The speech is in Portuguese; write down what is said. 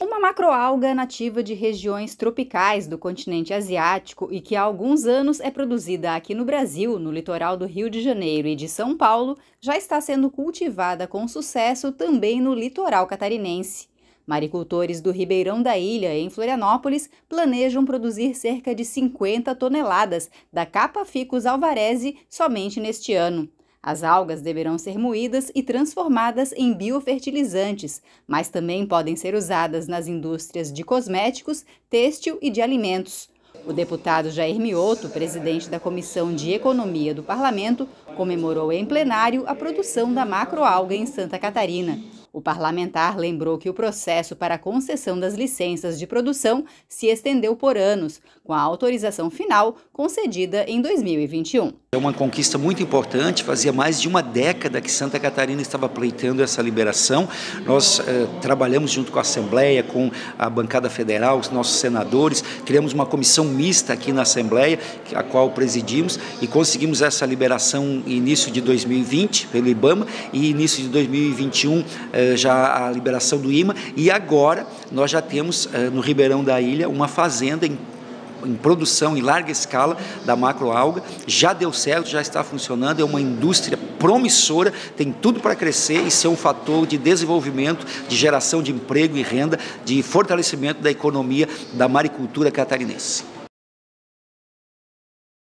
Uma macroalga nativa de regiões tropicais do continente asiático e que há alguns anos é produzida aqui no Brasil, no litoral do Rio de Janeiro e de São Paulo, já está sendo cultivada com sucesso também no litoral catarinense. Maricultores do Ribeirão da Ilha, em Florianópolis, planejam produzir cerca de 50 toneladas da Capa Ficus alvarese somente neste ano. As algas deverão ser moídas e transformadas em biofertilizantes, mas também podem ser usadas nas indústrias de cosméticos, têxtil e de alimentos. O deputado Jair Mioto, presidente da Comissão de Economia do Parlamento, comemorou em plenário a produção da macroalga em Santa Catarina. O parlamentar lembrou que o processo para a concessão das licenças de produção se estendeu por anos, com a autorização final concedida em 2021. É uma conquista muito importante, fazia mais de uma década que Santa Catarina estava pleiteando essa liberação. Nós eh, trabalhamos junto com a Assembleia, com a bancada federal, os nossos senadores, criamos uma comissão mista aqui na Assembleia, a qual presidimos, e conseguimos essa liberação início de 2020 pelo IBAMA e início de 2021 eh, já a liberação do IMA e agora nós já temos eh, no Ribeirão da Ilha uma fazenda em em produção em larga escala da macroalga, já deu certo, já está funcionando, é uma indústria promissora, tem tudo para crescer e ser um fator de desenvolvimento, de geração de emprego e renda, de fortalecimento da economia da maricultura catarinense.